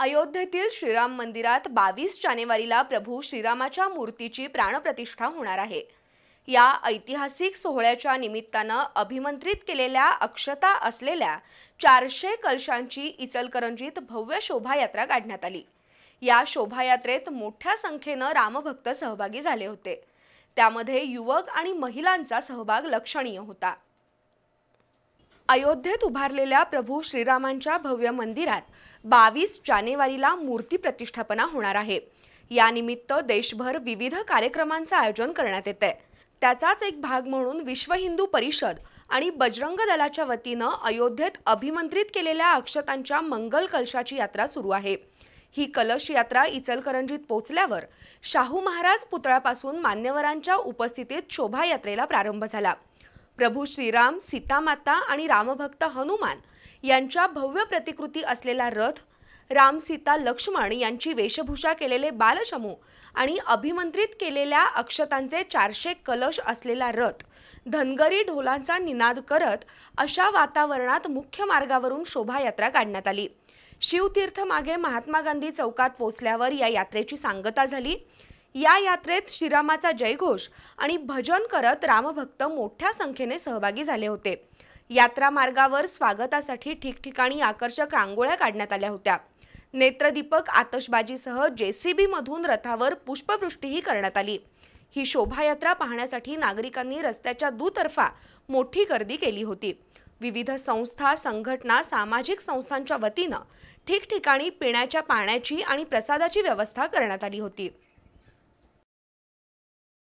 अयोध्येतील श्रीराम मंदिरात बावीस जानेवारीला प्रभू श्रीरामाच्या मूर्तीची प्राणप्रतिष्ठा होणार आहे या ऐतिहासिक सोहळ्याच्या निमित्तानं अभिमंत्रित केलेल्या अक्षता असलेल्या चारशे कलशांची इचलकरंजीत भव्य शोभायात्रा काढण्यात आली या शोभायात्रेत मोठ्या संख्येनं रामभक्त सहभागी झाले होते त्यामध्ये युवक आणि महिलांचा सहभाग लक्षणीय होता अयोध्येत उभारलेल्या प्रभू श्रीरामांच्या भव्य मंदिरात बावीस जानेवारीला मूर्ती प्रतिष्ठापना होणार आहे यानिमित्त देशभर विविध कार्यक्रमांचं आयोजन करण्यात येत आहे त्याचाच एक भाग म्हणून विश्व हिंदू परिषद आणि बजरंग दलाच्या वतीनं अयोध्येत अभिमंत्रित केलेल्या अक्षतांच्या मंगल कलशाची यात्रा सुरू आहे ही कलश यात्रा इचलकरंजीत पोहोचल्यावर शाहू महाराज पुतळ्यापासून मान्यवरांच्या उपस्थितीत शोभायात्रेला प्रारंभ झाला प्रभू श्रीराम सीतामाता आणि रामभक्त हनुमान यांच्या भव्य प्रतिकृती असलेला रथ राम सीता लक्ष्मण यांची वेशभूषा केलेले बालशमू आणि अभिमंत्रित केलेल्या अक्षतांचे चारशे कलश असलेला रथ धनगरी ढोलांचा निनाद करत अशा वातावरणात मुख्य मार्गावरून शोभायात्रा काढण्यात आली शिवतीर्थ मागे महात्मा गांधी चौकात पोचल्यावर या यात्रेची सांगता झाली या यात्रेत श्रीरामाचा जयघोष आणि भजन करत रामभक्त मोठ्या संख्येने सहभागी झाले होते यात्रा मार्गावर स्वागतासाठी ठिकठिकाणी आकर्षक रांगोळ्या काढण्यात आल्या होत्या नेत्रदीपक आतषबाजीसह जेसीबीमधून रथावर पुष्पवृष्टीही करण्यात आली ही शोभायात्रा पाहण्यासाठी नागरिकांनी रस्त्याच्या दुतर्फा मोठी गर्दी केली होती विविध संस्था संघटना सामाजिक संस्थांच्या वतीनं ठिकठिकाणी पिण्याच्या पाण्याची आणि प्रसादाची व्यवस्था करण्यात आली होती